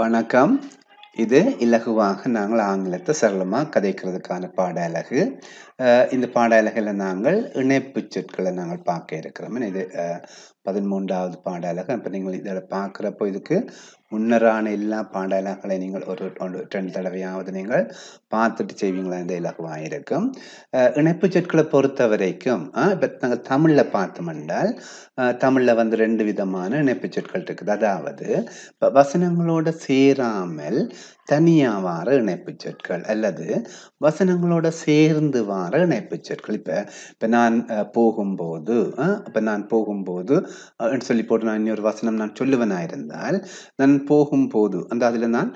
வணக்கம் இது இலகுவாக நாங்கள் ஆங்கிலத்தை சரளமாக கதைக்கிறதுக்கான பாட இந்த பாட நாங்கள் இணைப்பு சொற்களை நாங்கள் பார்க்க இருக்கிறோம் இது பதிமூன்றாவது பாட அலகு அப்போ நீங்கள் இதில் பார்க்குறப்போ இதுக்கு முன்னரான எல்லா പാഠലാക്കളെ நீங்கள் ஒரு ரெண்டு தடவையாவது நீங்கள் பார்த்துட்டு செய்வீங்களா இந்த இலகுவாக இருக்கும் இணைப்பு சொற்களை பொறுத்த வரைக்கும் இப்போ நாங்கள் தமிழில் பார்த்தோம் என்றால் தமிழில் வந்து ரெண்டு விதமான இணைப்பு சொற்கள் இருக்குது அதாவது இப்போ வசனங்களோடு சேராமல் தனியாக வார இணைப்பு சொற்கள் அல்லது வசனங்களோட சேர்ந்து வார இணைப்பு சொற்கள் இப்போ இப்போ நான் போகும்போது இப்போ நான் போகும்போது சொல்லி போட்டு நான் இன்னொரு வசனம் நான் சொல்லுவனாக இருந்தால் நான் போகும்போது அந்த அதில் நான்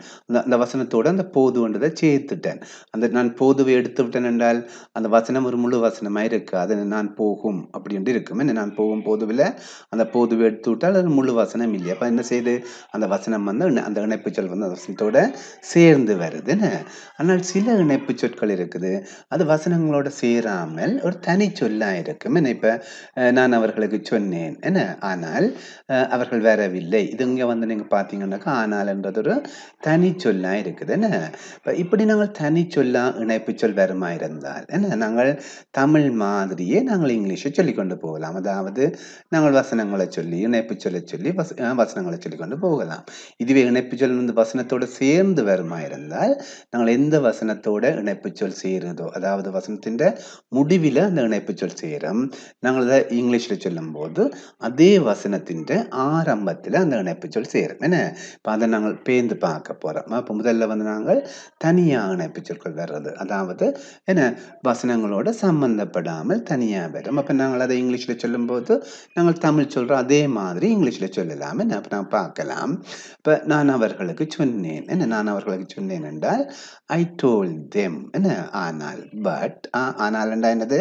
அந்த வசனத்தோடு அந்த போதுன்றதை சேர்த்துட்டேன் அந்த நான் போதுவை எடுத்து விட்டேன் என்றால் அந்த வசனம் ஒரு முழு வசனமாக இருக்கு அது நான் போகும் அப்படின்ட்டு இருக்கும் என்ன நான் போகும் போதுவில் அந்த போதுவை எடுத்து விட்டால் அது முழு வசனம் இல்லையா அப்போ என்ன செய்யுது அந்த வசனம் வந்து அந்த இணைப்பு சொல் வந்து அந்த வசனத்தோட சேர்ந்து வருதுன்னு ஆனால் சில இணைப்பு சொற்கள் இருக்குது அது வசனங்களோட சேராமல் ஒரு தனி சொல்லாக இருக்கும் இப்போ நான் அவர்களுக்கு சொன்னேன் என்ன ஆனால் அவர்கள் வரவில்லை இது இங்கே வந்து நீங்கள் பார்த்தீங்கன்னாக்கா ஆனால்ன்றது ஒரு தனி சொல்லாக இருக்குது என்ன இப்போ இப்படி நாங்கள் தனி சொல்லாக இணைப்பு சொல் வருமா இருந்தால் என்ன நாங்கள் தமிழ் மாதிரியே நாங்கள் இங்கிலீஷை சொல்லிக்கொண்டு போகலாம் அதாவது நாங்கள் வசனங்களை சொல்லி இணைப்பு சொல்ல சொல்லி வசனங்களை சொல்லிக்கொண்டு போகலாம் இதுவே இணைப்பு சொல் வந்து வசனத்தோடு சேர்ந்து இருந்தால் நாங்கள் எந்த வசனத்தோட இணைப்பு சொல் செய்கிறதோ அதாவது வசனத்தின் முடிவில் அந்த இணைப்பு சொல் செய்கிறோம் நாங்கள் அதை இங்கிலீஷில் சொல்லும்போது அதே வசனத்தின் ஆரம்பத்தில் அந்த இணைப்பு சொல் செய்கிறோம் என்ன இப்போ அதை நாங்கள் பேர்ந்து பார்க்க போகிறோம் அப்போ முதல்ல வந்து நாங்கள் தனியாக இணைப்பு சொற்கள் வர்றது அதாவது என்ன வசனங்களோட சம்மந்தப்படாமல் தனியாக வரும் அப்போ நாங்கள் அதை இங்கிலீஷில் சொல்லும்போது நாங்கள் தமிழ் சொல்கிறோம் அதே மாதிரி இங்கிலீஷில் சொல்லலாம் என்ன அப்போ நான் பார்க்கலாம் இப்போ நான் அவர்களுக்கு சொன்னேன் என்ன நான் அவர்களுக்கு சொன்னேன் என்றால் ஐ டோல் தெம் என்ன ஆனால் பட் ஆனால் என்றா என்னது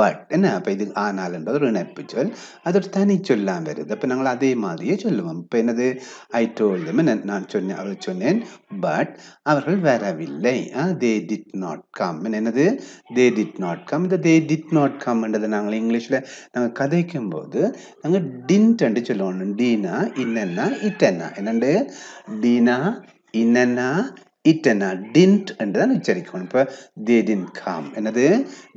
பட் என்ன அப்போ இது ஆனால் என்றது ஒரு இணைப்பு சொல் அது ஒரு தனி சொல்லாம் வருது அப்போ நாங்கள் அதே மாதிரியே சொல்லுவோம் இப்போ என்னது ஐ டோல் தெம் என்ன நான் சொன்னேன் அவள் சொன்னேன் பட் அவர்கள் வரவில்லை தே டிட் நாட் கம் என்னது தே டிட் நாட் கம் இந்த தே டிட் நாட் கம்ன்றது நாங்கள் இங்கிலீஷில் நாங்கள் கதைக்கும் போது நாங்கள் டின்ட்டு சொல்லுவோம் டீனா இன்னன்னா இத்தன்னா என்னண்டு டீனா இன்னன்னா இட்டனா டின்ட் என்று தான் உச்சரிக்கணும் இப்போ தே டின் காம் என்னது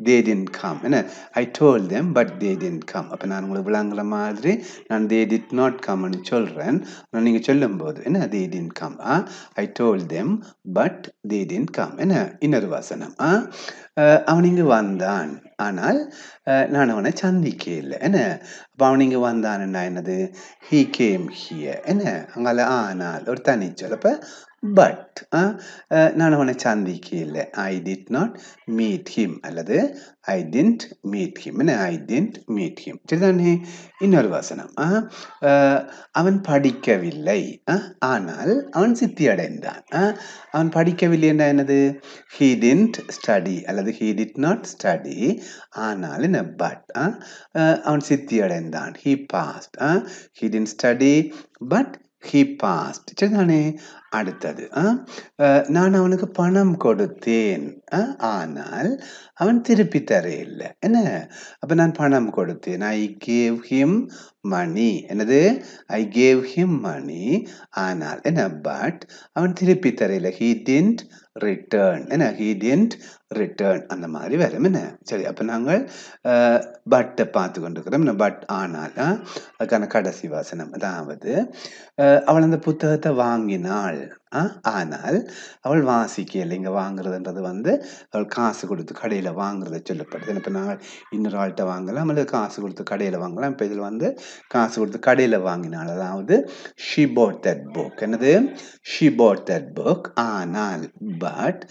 தே டின் காம் என்ன I told them but they didn't come அப்போ நான் உங்களுக்கு விளங்குற மாதிரி நான் தே டிட் நாட் காம்னு சொல்கிறேன் ஆனால் நீங்கள் சொல்லும்போது என்ன தே டின் காம் ஆ I told them but they didn't come என்ன இன்னொரு வாசனம் ஆ அவன் இங்கு வந்தான் ஆனால் நான் அவனை சந்திக்க இல்லை என்ன அப்போ அவன் இங்கே வந்தான்னா என்னது ஹீ கேம் ஹிய என்ன அங்கால ஆனால் ஒரு தனிச்சொல் அப்போ பட் நான் அவனை சந்திக்கல I did not meet him அல்லது I didn't meet him I didn't meet him சரிதானே இன்னொரு வசனம் அவன் படிக்கவில்லை ஆனால் அவன் சித்தி அடைந்தான் அவன் படிக்கவில்லை என்ன என்னது ஹீ டின்ட் ஸ்டடி அல்லது ஹீ டிட் நாட் ஸ்டடி ஆனால் என்ன பட் அவன் சித்தி அடைந்தான் he passed he didn't study but he passed சரிதானே அடுத்தது நான் அவனுக்கு பணம் கொடுத்தேன் ஆனால் அவன் திருப்பி தரையில்லை என்ன அப்போ நான் பணம் கொடுத்தேன் ஐ கேவ் ஹிம் மணி என்னது ஐ கேவ் ஹிம் மணி ஆனால் என்ன பட் அவன் திருப்பி தரையில் ஹீ டென்ட் ரிட்டர்ன் என்ன ஹீ டென்ட் ரிட்டர்ன் அந்த மாதிரி வரும் என்ன சரி அப்போ நாங்கள் பட்டை பார்த்து கொண்டிருக்கிறோம் பட் ஆனால் அதுக்கான கடைசி வாசனம் அதாவது அவள் அந்த புத்தகத்தை வாங்கினாள் ஆனால் அவள் வாசிக்கல இங்கே வாங்குறதுன்றது வந்து அவள் காசு கொடுத்து கடையில் வாங்குறத சொல்லப்படுது இப்போ நாங்கள் இன்னொரு ஆள்கிட்ட வாங்கலாம் அல்லது காசு கொடுத்து கடையில் வாங்கலாம் இப்போ இதில் வந்து காசு கொடுத்து கடையில் வாங்கினாள் அதாவது ஷி போட் தட் புக் என்னது ஷி போட் தட் புக் ஆனால் பட்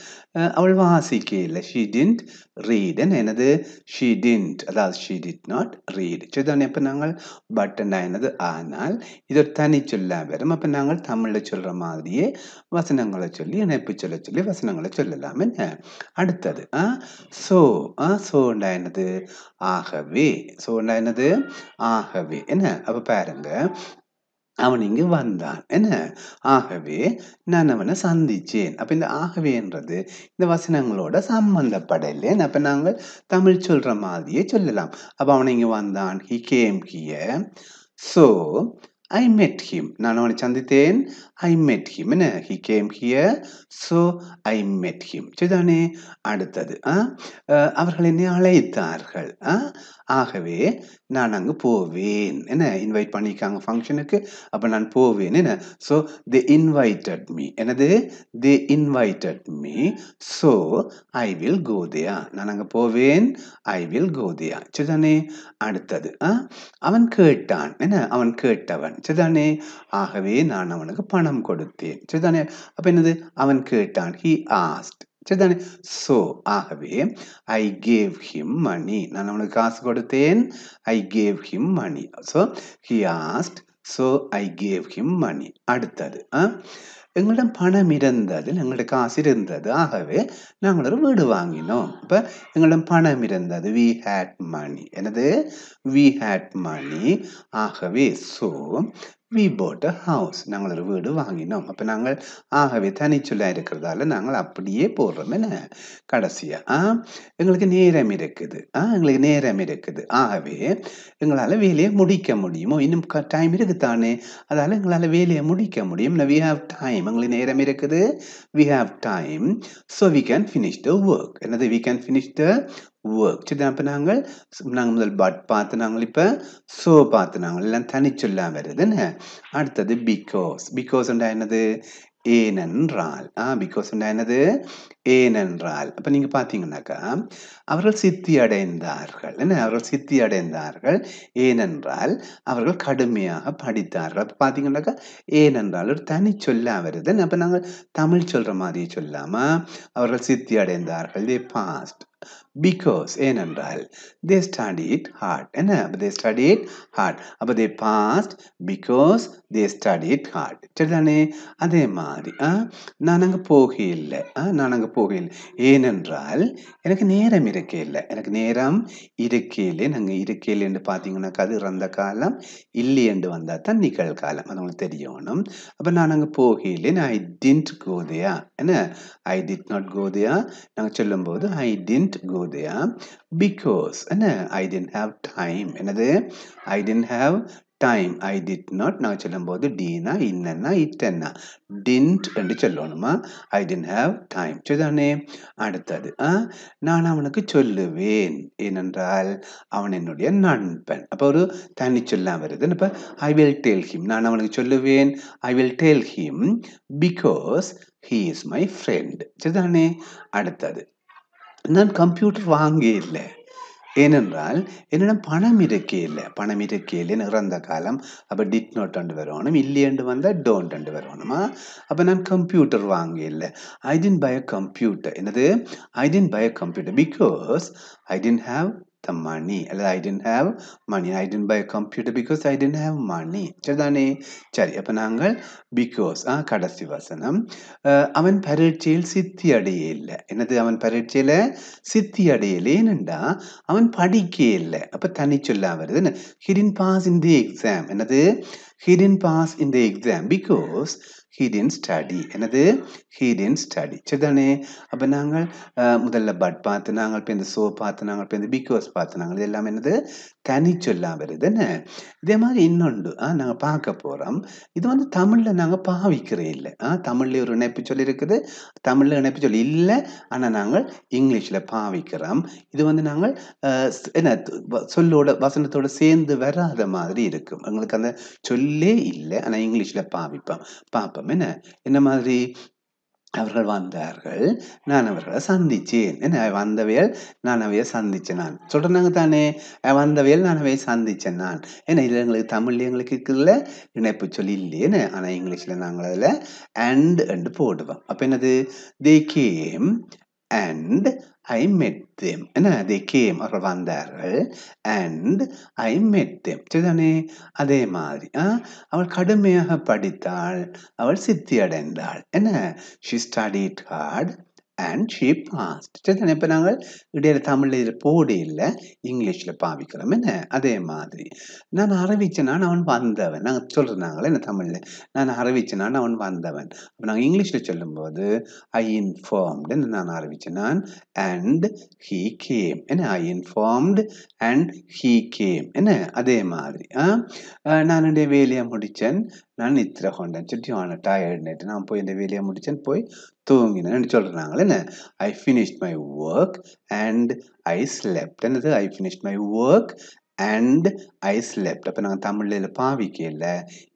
அவள் வாசிக்கல ஷி டின்ட் റീഡൻ എന്നത് ഷീ ഡിൻറ്റ് അതായത് ഷീ ഡിറ്റ് നോട്ട് റീഡ് இதுதானே இப்போ நாங்கள் பட்டண்டா எனது ஆனால் இது ஒரு தனி சொல்லா வரும் அப்போ நாங்கள் தமிழில் சொல்கிற மாதிரியே வசனங்களை சொல்லி இணைப்பு சொல்ல சொல்லி வசனங்களை சொல்லலாம் என்ன அடுத்தது ஆ சோ ஆ சோண்டா என்னது ஆகவே சோண்டா என்னது ஆகவே என்ன அப்போ பாருங்க அவன் இங்கு வந்தான் என்ன ஆகவே நான் அவனை சந்திச்சேன் அப்போ இந்த ஆகவேன்றது இந்த வசனங்களோட சம்பந்தப்படலேன் அப்போ நாங்கள் தமிழ் சொல்கிற மாதிரியே சொல்லலாம் அப்போ அவன் இங்கே வந்தான் he came here so I met him நான் அவனை சந்தித்தேன் ഐ മെറ്റ് ഹിം അല്ലേ he came here so I met him சரிதானே அடுத்தது அவர்கள் என்னை அழைத்தார்கள் ஆகவே நான் அங்கு போவேன் என்ன இன்வைட் பண்ணியிருக்காங்க ஃபங்க்ஷனுக்கு அப்போ நான் போவேன் என்ன ஸோ தே இன்வைட்டட் மீ எனது they invited me so I will go there நான் அங்கே போவேன் ஐ வில் கோதியா சரிதானே அடுத்தது அவன் கேட்டான் என்ன அவன் கேட்டவன் சரிதானே ஆகவே நான் அவனுக்கு பணம் பணம் கொடுத்தேன் சரிதானே அப்ப என்னது அவன் கேட்டான் ஹி ஆஸ்ட் சரிதானே ஸோ ஆகவே ஐ கேவ் ஹிம் மணி நான் அவனுக்கு காசு கொடுத்தேன் I gave him money so he asked so I gave him money அடுத்தது எங்களிடம் பணம் இருந்தது எங்களோட காசு இருந்தது ஆகவே நாங்கள் ஒரு வீடு வாங்கினோம் இப்போ எங்களிடம் பணம் இருந்தது வி ஹேட் மணி எனது வி ஹேட் மணி ஆகவே so we bought a house நாங்கள் ஒரு வீடு வாங்கினோம் அப்போ நாங்கள் ஆகவே தனிச்சொல்லாக இருக்கிறதால நாங்கள் அப்படியே போடுறோம் என்ன கடைசியாக ஆ எங்களுக்கு நேரம் இருக்குது ஆ எங்களுக்கு நேரம் இருக்குது ஆகவே எங்களால் வேலையை முடிக்க முடியுமோ இன்னும் டைம் இருக்குதானே அதால் எங்களால் வேலையை முடிக்க முடியும் வி ஹாவ் டைம் எங்களுக்கு நேரம் இருக்குது we have time so we can finish the work என்னது we can finish the work இதுதான் இப்போ நாங்கள் நாங்கள் முதல் பட் பார்த்து நாங்கள் இப்போ ஸோ பார்த்து நாங்கள் எல்லாம் தனிச்சொல்லாம் வருதுன்னு அடுத்தது பிகாஸ் பிகாஸ்ண்டா என்னது ஏனென்றால் ஆ பிகாஸ்ண்டா என்னது ஏனென்றால் அப்போ நீங்கள் பார்த்தீங்கன்னாக்கா அவர்கள் சித்தி அடைந்தார்கள் என்ன அவர்கள் சித்தி அடைந்தார்கள் ஏனென்றால் அவர்கள் கடுமையாக படித்தார்கள் அப்போ பார்த்தீங்கன்னாக்கா ஏனென்றால் ஒரு தனி சொல்லாக வருது அப்போ நாங்கள் தமிழ் சொல்கிற மாதிரி சொல்லாமல் அவர்கள் சித்தி அடைந்தார்கள் தே பாஸ்ட் பிகாஸ் ஏனென்றால் தே இட் ஹார்ட் என்ன தே இட் ஹார்ட் அப்போ they passed because they it hard சரிதானே அதே மாதிரி நான் அங்கே போகையில்லை நான் அங்கே போகையில் ஏனென்றால் எனக்கு நேரம் இருக்கையில் எனக்கு நேரம் இருக்கையில் நாங்கள் இருக்கையில் என்று பார்த்தீங்கன்னாக்கா அது இறந்த காலம் இல்லை என்று வந்தால் தான் நிகழ்காலம் அது உங்களுக்கு தெரியணும் அப்போ நான் அங்கே போகையில் நான் ஐ டின்ட் கோதையா என்ன ஐ டிட் நாட் கோதையா நாங்கள் சொல்லும்போது ஐ டின்ட் கோதையா பிகாஸ் என்ன ஐ டென்ட் ஹாவ் டைம் என்னது I didn't have time I did not ನಾವು ಚೆಲ್ಲುம்போದು ಡಿನ ಇನ್ನನ್ನ ಇಟ್ಟನ್ನ டின்ட் என்று சொல்லணுமா ஐ டென்ட் ஹாவ் டைம் சரிதானே அடுத்தது நான் அவனுக்கு சொல்லுவேன் ஏனென்றால் அவன் என்னுடைய நண்பன் அப்போ ஒரு தனி சொல்லாம் வருது இப்போ ஐ வில் டெல் ஹிம் நான் அவனுக்கு சொல்லுவேன் I will tell him because he is my friend சரிதானே அடுத்தது நான் கம்ப்யூட்டர் வாங்கியில்லை ஏனென்றால் என்னிடம் பணம் இருக்கே இல்லை பணம் இருக்கே இல்லை இறந்த காலம் அப்போ டிட் நோட் அண்டு வரணும் இல்லையண்டு வந்தால் டோன்ட் அண்டு வரணுமா அப்போ நான் கம்ப்யூட்டர் வாங்க இல்லை ஐ டின் பய கம்ப்யூட்டர் என்னது I didn't buy computer because I didn't have the money I didn't have money I didn't buy a computer because I didn't have money சரிதானே சரி அப்போ நாங்கள் பிகாஸ் ஆ கடைசி வசனம் அவன் பரீட்சையில் சித்தி அடையலை என்னது அவன் பரீட்சையில் சித்தி அடையலை ஏனென்றா அவன் படிக்க இல்லை அப்போ தனி சொல்ல வருது ஹிடின் பாஸ் இன் தி எக்ஸாம் என்னது he didn't pass in the exam because he study என்னது ஹீ ஸ்டடி சரிதானே அப்போ நாங்கள் முதல்ல பட் பார்த்து நாங்கள் இப்போ இந்த சோ பார்த்து நாங்கள் இப்போ இந்த பிகாஸ் பார்த்து நாங்கள் இதெல்லாம் என்னது தனி சொல்லாம் வருது என்ன இதே மாதிரி இன்னொன்று ஆ நாங்கள் பார்க்க போகிறோம் இது வந்து தமிழில் நாங்கள் பாவிக்கிறே இல்லை ஆ தமிழில் ஒரு இணைப்பு சொல்லி இருக்குது தமிழில் இணைப்பு சொல்லி இல்லை ஆனால் நாங்கள் இங்கிலீஷில் பாவிக்கிறோம் இது வந்து நாங்கள் என்ன சொல்லோட வசனத்தோடு சேர்ந்து வராத மாதிரி இருக்கும் எங்களுக்கு அந்த சொல்லே இல்லை ஆனால் இங்கிலீஷில் பாவிப்போம் பார்ப்போம் என்ன என்ன மாதிரி அவர்கள் வந்தார்கள் நான் அவர்களை சந்திச்சேன் என்ன வந்தவையல் நான் அவைய சந்திச்சேன் நான் சொல்கிறாங்க தானே வந்தவையல் நான் அவையை சந்திச்சேன் நான் ஏன்னா இதில் எங்களுக்கு தமிழ் எங்களுக்கு இருக்கிறதுல இணைப்பு சொல்லி இல்லையேன்னு ஆனால் இங்கிலீஷில் நாங்கள் அதில் அண்ட் அண்டு போடுவோம் அப்போ என்னது they came and I met them. என்ன they came அவர் வந்தார்கள் and I met them. சரிதானே அதே மாதிரி அவள் கடுமையாக படித்தாள் அவள் சித்தி அடைந்தாள் என்ன she studied hard and she passed தானே இப்போ நாங்கள் இடையில தமிழில் இதில் போடு இல்லை இங்கிலீஷில் பாவிக்கிறோம் என்ன அதே மாதிரி நான் அறிவிச்சனா அவன் வந்தவன் நாங்கள் சொல்கிறாங்களே என்ன தமிழில் நான் அறிவிச்சனா அவன் வந்தவன் அப்போ நாங்கள் இங்கிலீஷில் சொல்லும்போது ஐ இன்ஃபார்ம்டு நான் அறிவிச்சனான் அண்ட் ஹீ கேம் என்ன I informed and he came என்ன அதே மாதிரி நான் என்னுடைய வேலையை முடித்தேன் நான் நித்திர கொண்டேன் சுற்றி அவனை டயர்ட் நான் போய் இந்த வேலையை முடித்தேன் போய் தூங்கினேன்னு சொல்கிறாங்களே என்ன I finish my work and I slept என்னது I finish my work and I slept அப்போ நாங்கள் தமிழில் பாவிக்கல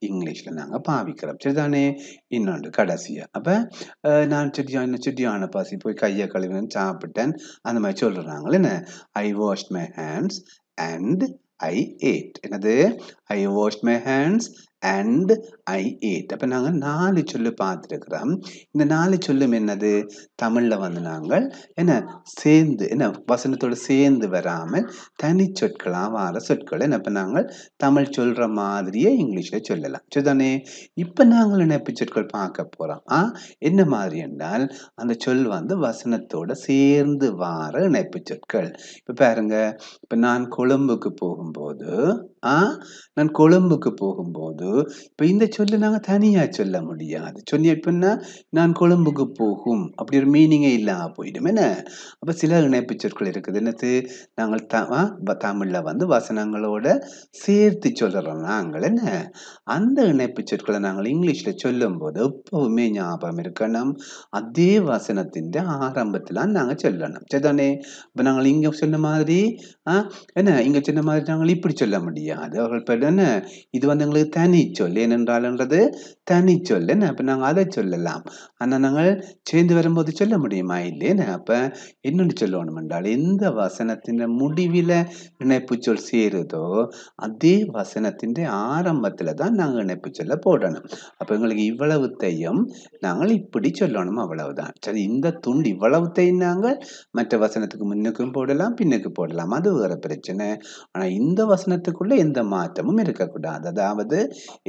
இங்கிலீஷில் நாங்கள் பாவிக்கிறோம் சரிதானே இன்னொன்று கடைசியாக அப்போ நான் என்ன செடியான பாசி போய் கையை கழுவினு சாப்பிட்டேன் அந்த மாதிரி சொல்கிறாங்களே என்ன I wash my hands and I ate என்னது I wash my hands and I ate அப்போ நாங்கள் நாலு சொல்லு பார்த்துருக்குறோம் இந்த நாலு சொல்லும் என்னது தமிழில் வந்து நாங்கள் என்ன சேர்ந்து என்ன வசனத்தோடு சேர்ந்து வராமல் தனி சொற்களாக வார சொற்கள் என்ன இப்போ நாங்கள் தமிழ் சொல்கிற மாதிரியே இங்கிலீஷில் சொல்லலாம் சரிதானே இப்போ நாங்கள் இணைப்பு சொற்கள் பார்க்க போகிறோம் ஆ என்ன மாதிரி என்றால் அந்த சொல் வந்து வசனத்தோடு சேர்ந்து வார இணைப்பு சொற்கள் இப்போ பாருங்க இப்போ நான் கொழும்புக்கு போகும்போது ஆ நான் கொழும்புக்கு போகும்போது இப்போ இந்த சொல்லு நாங்கள் தனியாக சொல்ல முடியாது சொல்லி எப்படின்னா நான் கொழும்புக்கு போகும் அப்படி ஒரு மீனிங்கே இல்லாமல் போயிடும் என்ன அப்போ சில இணைப்பு சொற்கள் இருக்குது என்னது நாங்கள் த தமிழில் வந்து வசனங்களோட சேர்த்து சொல்கிறோம் நாங்கள் என்ன அந்த இணைப்பு சொற்களை நாங்கள் இங்கிலீஷில் சொல்லும்போது எப்போவுமே ஞாபகம் இருக்கணும் அதே வசனத்தின் ஆரம்பத்தில் நாங்கள் சொல்லணும் சரிதானே இப்போ நாங்கள் இங்கே சொன்ன மாதிரி என்ன இங்கே சொன்ன மாதிரி நாங்கள் இப்படி சொல்ல முடியாது அவர்கள் என்ன இது வந்து எங்களுக்கு தனி தனிச்சொல் ஏனென்றால் என்றது தனிச்சொல் அப்போ நாங்கள் அதை சொல்லலாம் ஆனால் நாங்கள் சேர்ந்து வரும்போது சொல்ல முடியுமா இல்லைன்னு அப்போ என்னென்னு சொல்லணும் என்றால் எந்த வசனத்தின் முடிவில் இணைப்பு சொல் சேருதோ அதே வசனத்தின் ஆரம்பத்தில் தான் நாங்கள் இணைப்பு சொல்ல போடணும் அப்போ எங்களுக்கு இவ்வளவுத்தையும் நாங்கள் இப்படி சொல்லணும் அவ்வளவுதான் சரி இந்த துண்டு இவ்வளவுத்தையும் நாங்கள் மற்ற வசனத்துக்கு முன்னுக்கும் போடலாம் பின்னுக்கு போடலாம் அது வேறு பிரச்சனை ஆனால் இந்த வசனத்துக்குள்ளே எந்த மாற்றமும் இருக்கக்கூடாது அதாவது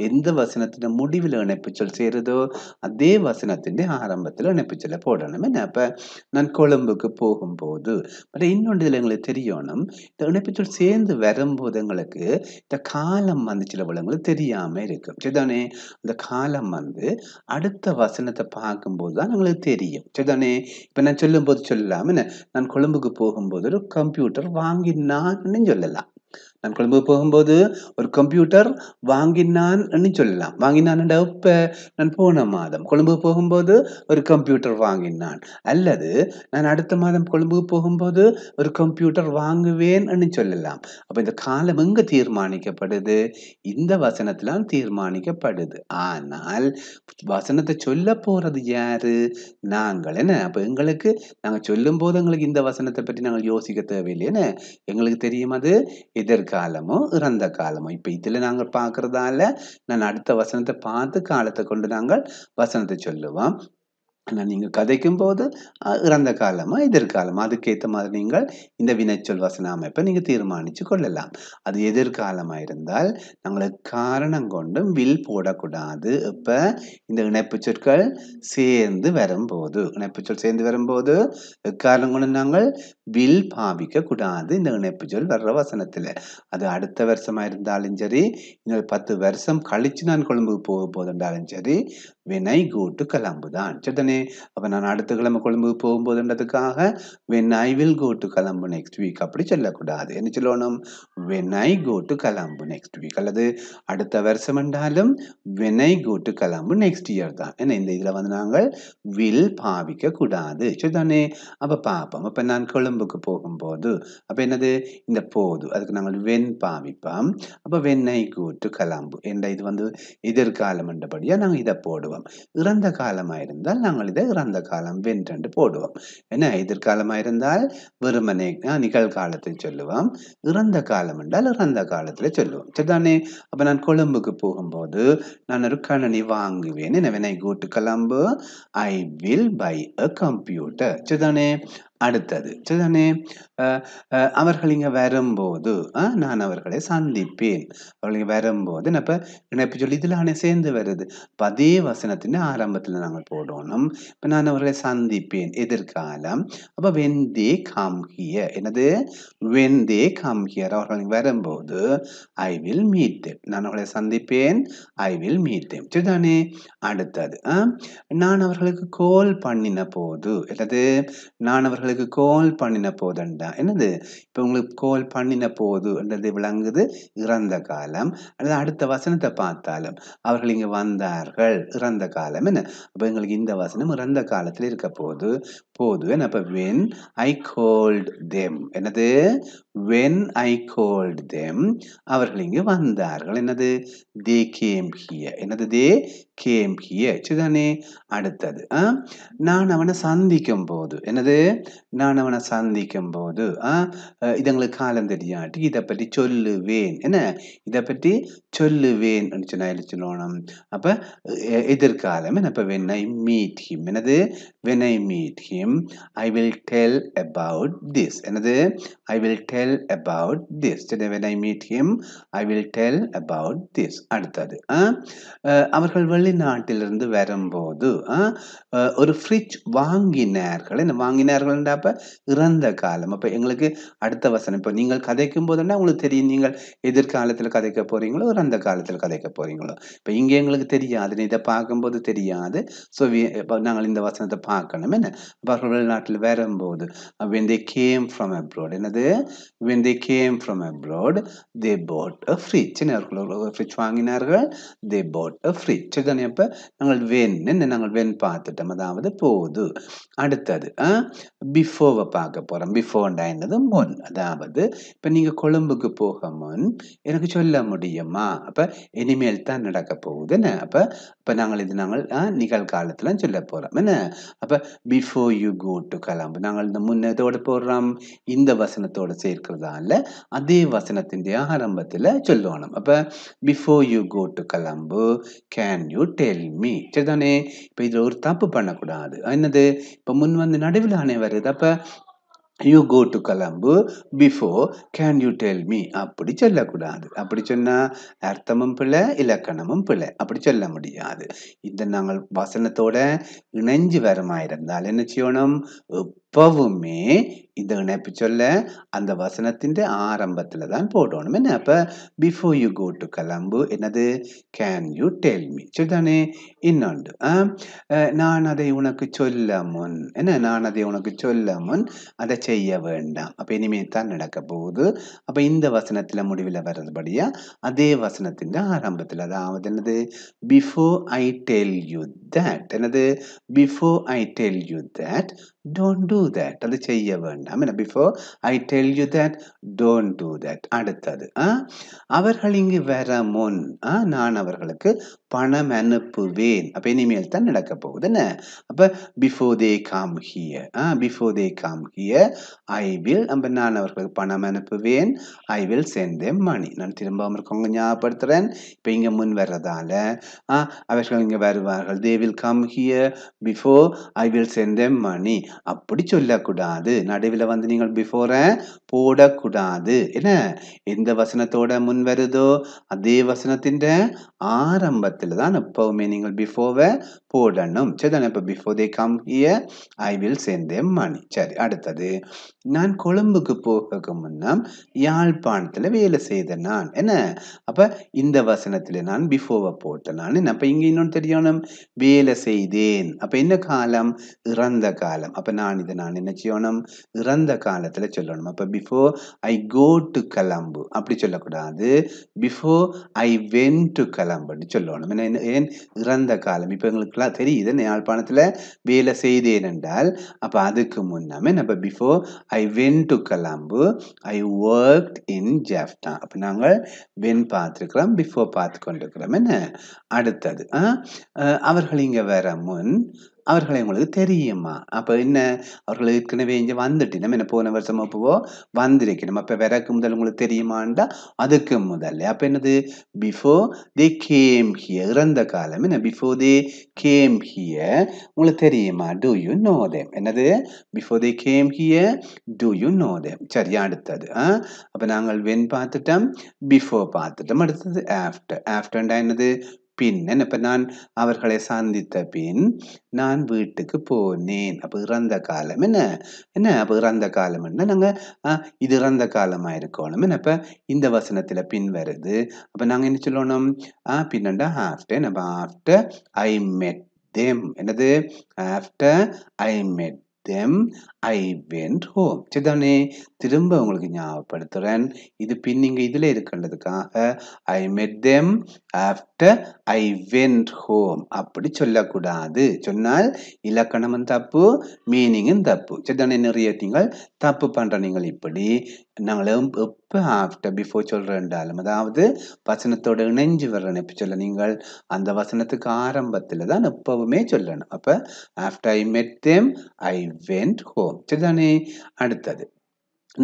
எந்த வசனத்தின் முடிவில் இணைப்புச்சொல் ചേരുതോ அதே வசனத்தின் ஆரம்பத்தில் இணைப்புச்சொல்லை போடணும் என்ன அப்போ நான் கொழும்புக்கு போகும்போது பட் இன்னொன்று இதில் எங்களுக்கு தெரியணும் இந்த இணைப்புச்சொல் சேர்ந்து வரும்போது எங்களுக்கு இந்த காலம் வந்து சில விளங்களுக்கு தெரியாமல் இருக்கும் சரிதானே அந்த காலம் வந்து அடுத்த வசனத்தை பார்க்கும்போது தான் எங்களுக்கு தெரியும் சரிதானே இப்போ நான் சொல்லும்போது சொல்லலாம் என்ன நான் கொழும்புக்கு போகும்போது ஒரு கம்ப்யூட்டர் வாங்கினான்னு சொல்லலாம் நான் கொழும்பு போகும்போது ஒரு கம்ப்யூட்டர் வாங்கினான் சொல்லலாம் வாங்கினான் இப்போ நான் போன மாதம் கொழும்பு போகும்போது ஒரு கம்ப்யூட்டர் வாங்கினான் அல்லது நான் அடுத்த மாதம் கொழும்பு போகும்போது ஒரு கம்ப்யூட்டர் வாங்குவேன் சொல்லலாம் அப்போ இந்த காலம் எங்கே தீர்மானிக்கப்படுது இந்த வசனத்தில் தீர்மானிக்கப்படுது ஆனால் வசனத்தை சொல்ல போகிறது யாரு நாங்கள் என்ன அப்போ எங்களுக்கு நாங்கள் சொல்லும்போது எங்களுக்கு இந்த வசனத்தை பற்றி நாங்கள் யோசிக்க தேவையில்லை என்ன எங்களுக்கு தெரியும் அது இதற்கு காலமோ இறந்த காலமோ இப்போ இதில் நாங்கள் பார்க்குறதால நான் அடுத்த வசனத்தை பார்த்து காலத்தை கொண்டு நாங்கள் வசனத்தை சொல்லுவோம் ஆனால் நீங்கள் கதைக்கும் போது இறந்த காலமா எதிர்காலமா அதுக்கேற்ற மாதிரி நீங்கள் இந்த வினைச்சொல் வசன அமைப்பை நீங்கள் தீர்மானித்து கொள்ளலாம் அது எதிர்காலமாக இருந்தால் நாங்கள் காரணம் கொண்டும் வில் போடக்கூடாது இப்போ இந்த இணைப்பு சொற்கள் சேர்ந்து வரும்போது இணைப்பு சொல் சேர்ந்து வரும்போது காரணம் கொண்டு நாங்கள் வில் பாவிக்க கூடாது இந்த இணைப்பு சொல் வர்ற வசனத்தில் அது அடுத்த வருஷமாக இருந்தாலும் சரி இன்னொரு பத்து வருஷம் கழித்து நான் கொழும்புக்கு போக போதுண்டாலும் சரி வினை கூட்டு கிளம்பு தான் சரிதானே அப்போ நான் அடுத்த கிழமை கொழும்புக்கு போகும்போதுன்றதுக்காக வென் வில் கோட்டு கிளம்பு நெக்ஸ்ட் வீக் அப்படி சொல்லக்கூடாது என்ன சொல்லணும் வென் கோட்டு கிளம்பு நெக்ஸ்ட் வீக் அல்லது அடுத்த வருஷம் என்றாலும் வென் கோட்டு கிளம்பு நெக்ஸ்ட் இயர் தான் ஏன்னா இந்த இதில் வந்து நாங்கள் வில் பாவிக்க கூடாது சரிதானே அப்போ பார்ப்போம் அப்போ நான் கொழும்பு உடம்புக்கு போகும்போது அப்போ என்னது இந்த போது அதுக்கு நாங்கள் வெண் பாவிப்போம் அப்போ வெண்ணெய் கூட்டு கலாம்பு என்ற இது வந்து எதிர்காலம் என்றபடியாக நாங்கள் இதை போடுவோம் இறந்த காலமாக இருந்தால் நாங்கள் இதை இறந்த காலம் வென்றென்று போடுவோம் என்ன எதிர்காலமாக இருந்தால் வெறுமனே நிகழ்காலத்தை சொல்லுவோம் இறந்த காலம் என்றால் இறந்த காலத்தில் சொல்லுவோம் சரிதானே அப்போ நான் கொழும்புக்கு போகும்போது நான் ஒரு கணனி வாங்குவேன் என்ன வெண்ணெய் கூட்டு கலாம்பு I will buy a computer சரிதானே அடுத்தது சரிதானே அவர்கள் இங்கே வரும்போது நான் அவர்களை சந்திப்பேன் அவர்கள் இங்கே வரும்போது இப்போ இணைப்பு சொல்லி இதில் சேர்ந்து வருது இப்போ அதே வசனத்தின் ஆரம்பத்தில் நாங்கள் போடணும் இப்போ நான் அவர்களை சந்திப்பேன் எதிர்காலம் அப்போ வெந்தே காம்கிய கம் ஹியர் எனது வென் தே அவர்கள் வரும்போது ஐ வில் மீட் நான் அவர்களை சந்திப்பேன் ஐ வில் மீட் சரிதானே அடுத்தது நான் அவர்களுக்கு கோல் பண்ணின போது அல்லது நான் அவர்களுக்கு உங்களுக்கு கோல் பண்ணின போதுண்டா என்னது இப்ப உங்களுக்கு கோல் பண்ணின போது என்றது விளங்குது இறந்த காலம் அல்லது அடுத்த வசனத்தை பார்த்தாலும் அவர்கள் இங்கே வந்தார்கள் இறந்த காலம் என்ன அப்ப எங்களுக்கு இந்த வசனம் இறந்த காலத்தில் இருக்க போது போது என்ன அப்ப வென் ஐ கோல்ட் தெம் என்னது வென் ஐ கோல்ட் தெம் அவர்கள் இங்கு வந்தார்கள் என்னது தே கேம் ஹியர் என்னது தே கேம் ஹியர் தானே அடுத்தது நான் அவனை சந்திக்கும் போது என்னது நான் அவனை சந்திக்கும் போது இதுங்களுக்கு காலம் தெரியாட்டி இதை பற்றி சொல்லுவேன் என்ன இதை பற்றி சொல்லுவேன் சொன்னால் சொல்லணும் அப்போ எதிர்காலம் என்ன இப்போ வென் ஐ மீட் ஹிம் என்னது when I meet him I will tell about this என்னது I will tell about this when I meet him I will tell about this அடுத்தது அவர்கள் வெளிநாட்டிலிருந்து வரும்போது ஒரு ஃப்ரிட்ஜ் வாங்கினார்கள் என்ன வாங்கினார்கள் அப்போ இறந்த காலம் அப்போ எங்களுக்கு அடுத்த வசனம் இப்போ நீங்கள் கதைக்கும் போதுன்னா உங்களுக்கு தெரியும் நீங்கள் எதிர்காலத்தில் கதைக்க போறீங்களோ இறந்த காலத்தில் கதைக்க போறீங்களோ இப்போ இங்கே எங்களுக்கு தெரியாது இதை பார்க்கும்போது தெரியாது ஸோ நாங்கள் இந்த வசனத்தை பார்க்கணும் என்ன அப்போ வெளிநாட்டில் வரும்போது when they came from abroad என்னது when they came from abroad they bought a fridge fridge வாங்கினார்கள் தே பாட் ஃப்ரிட்ஜ் தானே அப்ப நாங்கள் வென்னு நாங்கள் வென் பார்த்துட்டோம் அதாவது போது அடுத்தது பிஃபோவை பார்க்க போறோம் பிஃபோண்டா முன் அதாவது இப்ப நீங்க கொழும்புக்கு போக முன் எனக்கு சொல்ல முடியுமா அப்ப இனிமேல் தான் நடக்க போகுது என்ன அப்போ இப்போ நாங்கள் இது நாங்கள் நிகழ்காலத்துல சொல்ல போறோம் என்ன அப்ப before you go to Colombo நாங்கள் இந்த முன்னதோடு போடுறோம் இந்த வசனத்தோடு சேர்க்கிறதால அதே வசனத்தின் ஆரம்பத்துல சொல்லணும் அப்ப before you go to Colombo can you tell me சரிதானே இப்போ இதில் ஒரு தப்பு பண்ணக்கூடாது என்னது இப்போ முன் வந்து நடுவில் ஆனே வருது அப்போ you go to Colombo before can you tell me அப்படி சொல்லக்கூடாது அப்படி சொன்னால் அர்த்தமும் பிழை இலக்கணமும் பிழை அப்படி சொல்ல முடியாது இந்த நாங்கள் வசனத்தோட இணைஞ்சு வருமாயிருந்தால் என்ன செய்யணும் எப்பவுமே இந்த இணைப்பு சொல்ல அந்த வசனத்தின் ஆரம்பத்தில் தான் போடணும் என்ன அப்போ before you go to Colombo என்னது கேன் யூ டெல் மீ சரிதானே இன்னொன்று நான் அதை உனக்கு சொல்ல முன் என்ன நான் அதை உனக்கு சொல்ல முன் அதை செய்ய வேண்டாம் அப்போ இனிமேல் தான் நடக்க போகுது அப்போ இந்த வசனத்தில் முடிவில் வர்றதுபடியாக அதே வசனத்தின் ஆரம்பத்தில் அதாவது என்னது before I tell you that என்னது before I tell you don't do that அது செய்ய வேண்டாம் என்ன before I tell you that don't do that அடுத்தது அவர்கள் இங்கு வர முன் நான் அவர்களுக்கு பணம் அனுப்புவேன் அப்போ இனிமேல் தான் நடக்க போகுது என்ன அப்போ before they come here ah before they come here I will நம்ம நான் அவர்களுக்கு பணம் அனுப்புவேன் ஐ வில் சென்ட் மணி நான் திரும்பவும் இருக்கவங்க ஞாபகப்படுத்துகிறேன் இப்போ இங்கே முன் வர்றதால ஆ அவர்கள் இங்கே வருவார்கள் they will come here before I will send money அப்படி சொல்லக்கூடாது நடுவில் வந்து நீங்கள் பிஃபோரை போடக்கூடாது என்ன எந்த வசனத்தோட முன் வருதோ அதே வசனத்தின் ஆரம்பத்தை இடத்துல தான் எப்பவுமே நீங்கள் பிஃபோவை போடணும் தானே இப்போ before they come here I will சேர்ந்த மணி சரி அடுத்தது நான் கொழும்புக்கு போகக்கு முன்னம் யாழ்ப்பாணத்தில் வேலை செய்த நான் என்ன அப்போ இந்த வசனத்தில் நான் பிஃபோவை போட்டேன் நான் என்ன அப்போ இங்கே இன்னொன்று தெரியணும் வேலை செய்தேன் அப்போ என்ன காலம் இறந்த காலம் அப்போ நான் இதை நான் என்ன செய்யணும் இறந்த காலத்தில் சொல்லணும் அப்போ before I go to Colombo அப்படி சொல்லக்கூடாது பிஃபோர் ஐ வென் டு கலம்புன்னு சொல்லணும் என்ன ஏன் இறந்த காலம் இப்போ எங்களுக்குலாம் தெரியுது யாழ்ப்பாணத்தில் வேலை செய்தேன் என்றால் அப்போ அதுக்கு முன்னாமே நம்ம before I went to Colombo I work in Jaffna அப்போ நாங்கள் வென் பார்த்துருக்கிறோம் பிஃபோர் பார்த்து கொண்டிருக்கிறோம் என்ன அடுத்தது அவர்கள் இங்கே வர முன் அவர்களை உங்களுக்கு தெரியுமா அப்போ என்ன அவர்கள் ஏற்கனவே இங்கே வந்துட்டினம் என்ன போன வருஷம் அப்போவோ வந்திருக்கணும் அப்போ விறக்கு முதல் உங்களுக்கு தெரியுமாண்டா அதுக்கு முதல்ல அப்போ என்னது பிஃபோர் தி கேம் ஹியர் இறந்த காலம் என்ன பிஃபோர் தி கேம் ஹியர் உங்களுக்கு தெரியுமா டூ யூ நோ தேம் என்னது before the came here do you know them சரி அடுத்தது அப்போ நாங்கள் வென் பார்த்துட்டோம் பிஃபோர் பார்த்துட்டோம் அடுத்தது ஆஃப்டர் ஆஃப்டர்ண்டா என்னது பின் என்ன இப்போ நான் அவர்களை சந்தித்த பின் நான் வீட்டுக்கு போனேன் அப்போ இறந்த காலம் என்ன என்ன அப்போ இறந்த காலம் என்ன நாங்கள் இது இறந்த காலமாக இருக்கணும் என்ன இப்போ இந்த வசனத்தில் பின் வருது அப்போ நாங்கள் என்ன சொல்லணும் பின்னண்டா ஆஃப்டர் நம்ம ஆஃப்டர் ஐ மெட் தெம் என்னது after I met them I went home சரி திரும்ப உங்களுக்கு ஞாபகப்படுத்துறேன் இது பின் நீங்கள் இதில் இருக்கின்றதுக்காக I met them after I went home அப்படி சொல்லக்கூடாது சொன்னால் இலக்கணமும் தப்பு மீனிங்கும் தப்பு சரி நிறைய நீங்கள் தப்பு பண்ணுற நீங்கள் இப்படி நாங்களும் எப்போ ஆஃப்டர் பிஃபோர் சொல்கிறேன்றாலும் அதாவது வசனத்தோடு இணைஞ்சு வர்றேன் இப்போ சொல்ல நீங்கள் அந்த வசனத்துக்கு ஆரம்பத்தில் தான் எப்போவுமே சொல்லணும் அப்போ after I met them I went home போச்சுதானே அடுத்தது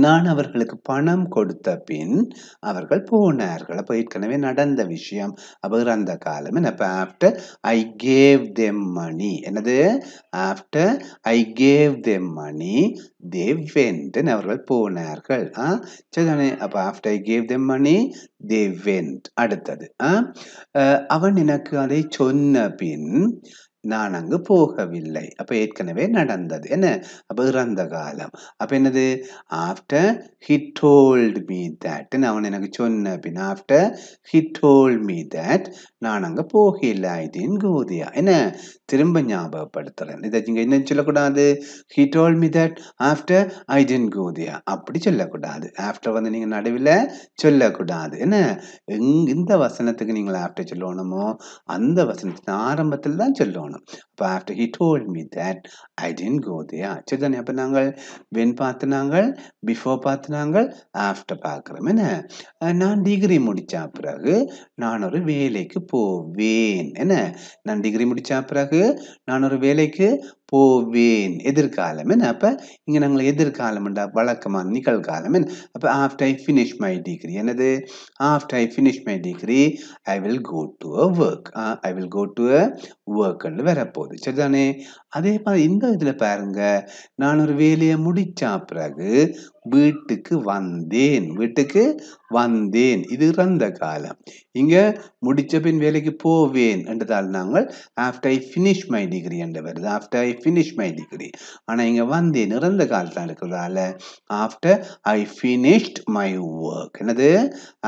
நான் அவர்களுக்கு பணம் கொடுத்த பின் அவர்கள் போனார்கள் அப்போ ஏற்கனவே நடந்த விஷயம் அப்போ அந்த காலம் என்ன after I gave them money என்னது after I gave them money they went அவர்கள் போனார்கள் ஆ சரிதானே அப்போ after I gave them money they went அடுத்தது அவன் எனக்கு அதை சொன்ன பின் நான் அங்கு போகவில்லை அப்போ ஏற்கனவே நடந்தது என்ன அப்போ இறந்த காலம் அப்போ என்னது after he told me that அவன் எனக்கு சொன்ன பின் after he told me that நான் அங்கே போகல இதுன்னு கோதியா என்ன திரும்ப ஞாபகப்படுத்துகிறேன் இதை நீங்கள் என்ன சொல்லக்கூடாது he told me that after I didn't go there அப்படி சொல்லக்கூடாது ஆஃப்டர் வந்து நீங்கள் நடுவில் சொல்லக்கூடாது என்ன எங் இந்த வசனத்துக்கு நீங்கள் ஆஃப்டர் சொல்லணுமோ அந்த வசனத்தின் ஆரம்பத்தில் தான் சொல்லணும் போகணும் அப்போ after he told me that I didn't go there சரி தானே அப்போ நாங்கள் வென் பார்த்து நாங்கள் பிஃபோர் பார்த்து நாங்கள் ஆஃப்டர் பார்க்குறோம் என்ன நான் டிகிரி முடித்த பிறகு நான் ஒரு வேலைக்கு போவேன் என்ன நான் டிகிரி முடித்த பிறகு நான் ஒரு வேலைக்கு போவேன் எதிர்காலம் என்ன அப்போ இங்கே நாங்கள் எதிர்காலம்ண்டா வழக்கமான நிகழ்காலம் அப்போ after I finish my degree என்னது after I finish my degree I will go to a work I will go to a ஒர்க்குன்னு வரப்போகுது சரிதானே அதே மாதிரி இந்த இதில் பாருங்க நான் ஒரு வேலையை முடித்த பிறகு வீட்டுக்கு வந்தேன் வீட்டுக்கு வந்தேன் இது இறந்த காலம் இங்கே முடித்த பின் வேலைக்கு போவேன் என்றதால் நாங்கள் after I finish my degree என்ற வருது after I finish my degree ஆனால் இங்கே வந்தேன் இறந்த காலத்தான் இருக்கிறதால after I finished my work என்னது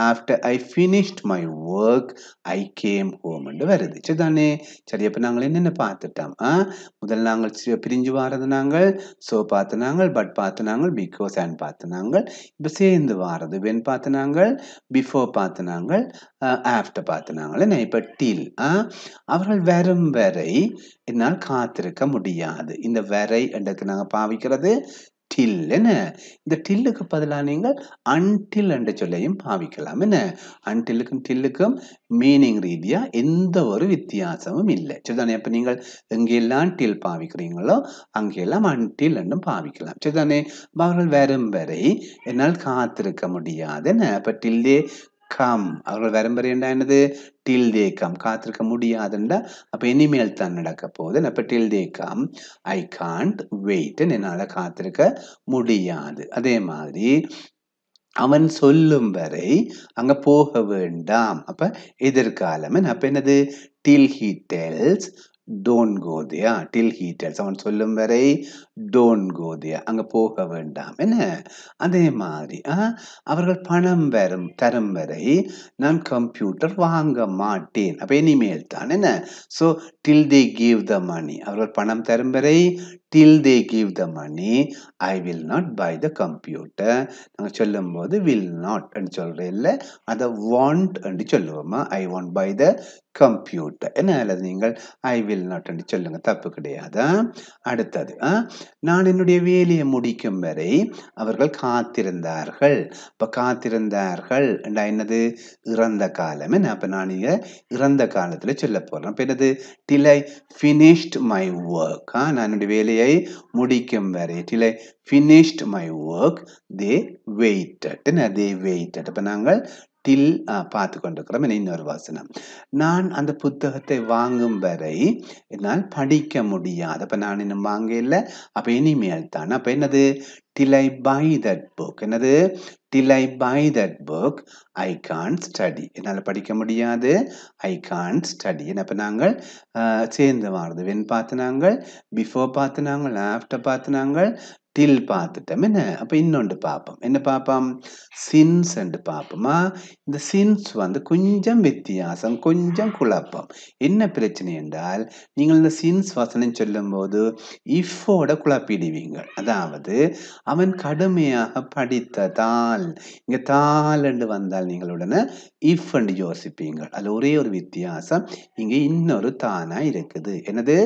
after I finished my work I came home என்று வருது சரிதானே சரி அப்போ நாங்கள் என்னென்ன பார்த்துட்டோம் முதல் நாங்கள் பிரிஞ்சு வாரது நாங்கள் ஸோ பார்த்து நாங்கள் பட் பார்த்து நாங்கள் பிகாஸ் அண்ட் பார்த்தினாங்கள் இப்போ சேர்ந்து வாரது வென் பார்த்தினாங்கள் பிஃபோர் பார்த்தினாங்கள் ஆஃப்டர் பார்த்தினாங்கள் நான் இப்போ டில் அவர்கள் வரும் வரை என்னால் காத்திருக்க முடியாது இந்த வரை என்றதுக்கு நாங்கள் பாவிக்கிறது டில் என்ன இந்த டில்லுக்கு பதிலாக நீங்கள் அன்டில் என்ற சொல்லையும் பாவிக்கலாம் என்ன அன்டிலுக்கும் டில்லுக்கும் மீனிங் ரீதியாக எந்த ஒரு வித்தியாசமும் இல்லை சரிதானே அப்போ நீங்கள் எங்கெல்லாம் டில் பாவிக்கிறீங்களோ அங்கெல்லாம் அன்டில் என்றும் பாவிக்கலாம் சரிதானே அவர்கள் வரும் வரை என்னால் காத்திருக்க முடியாது என்ன அப்போ டில்லே கம் அவர்கள் வரும் வரையண்டா என்னது டில் தே கம் காத்திருக்க முடியாதுண்டா அப்போ இனிமேல் தான் நடக்க போகுது அப்போ till they come I can't wait என்னால் காத்திருக்க முடியாது அதே மாதிரி அவன் சொல்லும் வரை அங்கே போக வேண்டாம் அப்போ எதிர்காலம் அப்போ என்னது till he tells don't go there till he tells அவன் சொல்லும் வரை டோன்ட் கோ அங்கே போக வேண்டாம் என்ன அதே மாதிரி அவர்கள் பணம் வரும் தரும் வரை நான் கம்ப்யூட்டர் வாங்க மாட்டேன் அப்போ இனிமேல் தான் என்ன so till they give the மணி அவர்கள் பணம் தரும் வரை till they give the money I will not buy the computer நாங்கள் சொல்லும்போது வில் நாட் என்று சொல்கிறேன் இல்லை அதை வாண்ட் என்று சொல்லுவோமா I want buy the computer என்ன அல்லது நீங்கள் ஐ வில் நாட் என்று சொல்லுங்கள் தப்பு கிடையாதா அடுத்தது நான் என்னுடைய வேலையை முடிக்கும் வரை அவர்கள் காத்திருந்தார்கள் இப்போ காத்திருந்தார்கள் என்றா என்னது இறந்த காலம் என்ன அப்போ நான் இங்கே இறந்த காலத்தில் சொல்ல போகிறேன் இப்போ என்னது till I finished my work ஆ நான் என்னுடைய வேலையை முடிக்கும் வரை till I finished my work they waited என்ன தே வெயிட்டட் இப்போ நாங்கள் தில் பார்த்து கொண்டிருக்கிறோம் என இன்னொரு வாசனம் நான் அந்த புத்தகத்தை வாங்கும் வரை என்னால் படிக்க முடியாது அப்போ நான் இன்னும் வாங்கல அப்போ இனிமேல் தான் அப்போ என்னது ஐ பை தட் புக் என்னது till I buy that book I can't study என்னால் படிக்க முடியாது ஐ கான் ஸ்டடி என்ன அப்போ நாங்கள் சேர்ந்து வாழ்ந்து வென் பார்த்து நாங்கள் பிஃபோர் பார்த்து நாங்கள் ஆஃப்டர் பார்த்து நாங்கள் டில் பார்த்துட்டோம் என்ன அப்போ இன்னொன்று பார்ப்போம் என்ன பார்ப்போம் சின்ஸ் என்று பார்ப்போமா இந்த சின்ஸ் வந்து கொஞ்சம் வித்தியாசம் கொஞ்சம் குழப்பம் என்ன பிரச்சனை என்றால் நீங்கள் இந்த சின்ஸ் வசனம் சொல்லும்போது இஃபோட குழப்பிடுவீங்க அதாவது அவன் கடுமையாக படித்ததால் இங்கே தால் என்று வந்தால் நீங்கள் உடனே இஃப் என்று யோசிப்பீங்க அதில் ஒரே ஒரு வித்தியாசம் இங்கே இன்னொரு தானாக இருக்குது என்னது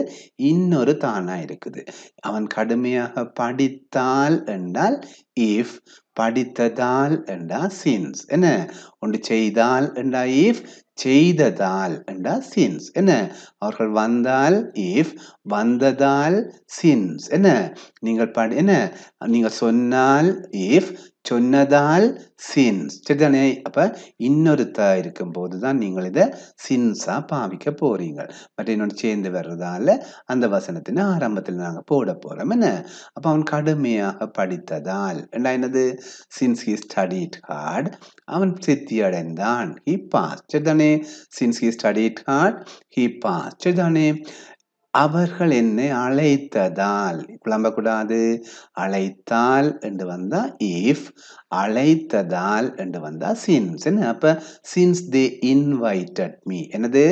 இன்னொரு தானாக இருக்குது அவன் கடுமையாக படி படித்தால் என்றால் இஃப் படித்ததால் என்றால் சின்ஸ் என்ன ஒன்று செய்தால் என்றால் இஃப் செய்ததால் என்றால் சின்ஸ் என்ன அவர்கள் வந்தால் இஃப் வந்ததால் சின்ஸ் என்ன நீங்கள் படி என்ன நீங்கள் சொன்னால் இஃப் சொன்னதால் சின்ஸ் சரிதானே அப்போ இன்னொருத்தா இருக்கும்போது தான் நீங்கள் இதை சின்ஸாக பாவிக்க போறீங்க பட் என்னோட சேர்ந்து வர்றதால அந்த வசனத்தின் ஆரம்பத்தில் நாங்கள் போட போகிறோம் என்ன அப்போ அவன் கடுமையாக படித்ததால் என்ன என்னது சின்ஸ் ஹி ஸ்டடிட் ஹார்ட் அவன் சித்தி அடைந்தான் ஹி பாஸ் சரிதானே since he studied hard he pass சரிதானே அவர்கள் என்னை அழைத்ததால் கூடாது அழைத்தால் என்று வந்தா இஃப் அழைத்ததால் என்று வந்தா சின்ஸ் என்ன அப்ப சின்ஸ் தே இன்வைட்டட் மீ என்னது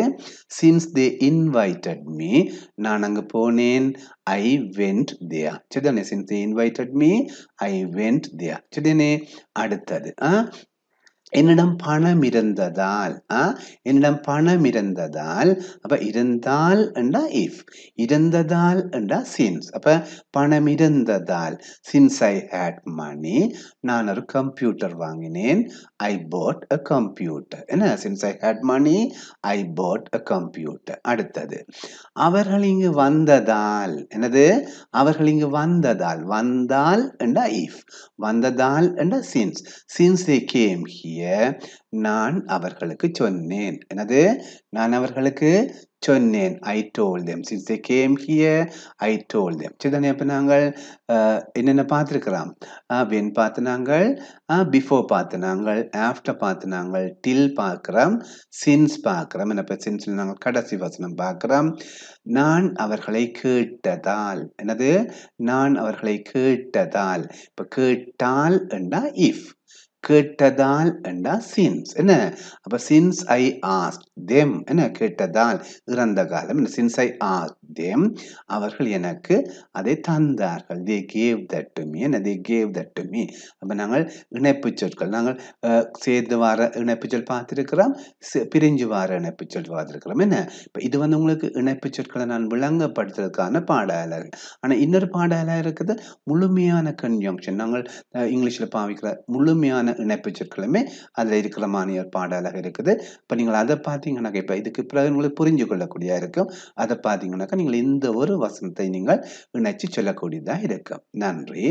சின்ஸ் தே இன்வைட்டட் மீ நான் அங்கு போனேன் ஐ வெண்ட் தியா சரிதானே since they invited me I went there சரிதானே அடுத்தது என்னிடம் பணம் இருந்ததால் என்னிடம் பணம் இருந்ததால் அப்ப இருந்தால் என்றா இஃப் இருந்ததால் என்றா சின்ஸ் அப்ப பணம் இருந்ததால் சின்ஸ் ஐ ஹேட் மணி நான் ஒரு கம்ப்யூட்டர் வாங்கினேன் ஐ போட் அ கம்ப்யூட்டர் என்ன since I had money I bought a computer அடுத்தது அவர்கள் இங்கு வந்ததால் என்னது அவர்கள் இங்கு வந்ததால் வந்தால் என்றா இஃப் வந்ததால் என்றா since since they came here நான் அவர்களுக்கு சொன்னேன் என்னது நான் அவர்களுக்கு சொன்னேன் I told them since they came here I told them சரிதானே அப்போ நாங்கள் என்னென்ன பார்த்துருக்கலாம் வென் பார்த்து நாங்கள் பிஃபோர் பார்த்து நாங்கள் ஆஃப்டர் பார்த்து நாங்கள் டில் பார்க்குறோம் சின்ஸ் பார்க்குறோம் என்ன இப்போ சின்ஸ் நாங்கள் கடைசி வசனம் பார்க்குறோம் நான் அவர்களை கேட்டதால் என்னது நான் அவர்களை கேட்டதால் இப்போ கேட்டால் என்றால் இஃப் கேட்டதால் என்றா சின்ஸ் என்ன அப்ப சின்ஸ் ஐ ஆஸ்ட் தெம் என்ன கேட்டதால் இறந்த காலம் என்ன சின்ஸ் ஐ ஆஸ்ட் தேம் அவர்கள் எனக்கு அதை தந்தார்கள் தே கேவ் தட் என்ன தே கேவ் தட் அப்போ நாங்கள் இணைப்பு சொற்கள் நாங்கள் சேர்ந்து வார இணைப்பு சொல் பார்த்துருக்கிறோம் பிரிஞ்சு வார இணைப்பு சொல் பார்த்துருக்கிறோம் என்ன இப்போ இது வந்து உங்களுக்கு இணைப்பு சொற்களை நான் விளங்கப்படுத்துறதுக்கான பாடலாக ஆனால் இன்னொரு பாடலாக இருக்குது முழுமையான கன்ஜங்ஷன் நாங்கள் இங்கிலீஷில் பாவிக்கிற முழுமையான இணைப்பு சொற்களுமே அதில் இருக்கிற மானியர் பாடலாக இருக்குது இப்போ நீங்கள் அதை பார்த்தீங்கன்னாக்கா இப்போ இதுக்கு பிறகு உங்களுக்கு புரிஞ்சு கொள்ளக்கூடிய இருக்கும் அதை பார்த்தீங்கன்னாக்கா நீங்கள் இந்த ஒரு வசனத்தை நீங்கள் இணைச்சு சொல்லக்கூடியதாக இருக்கும் நன்றி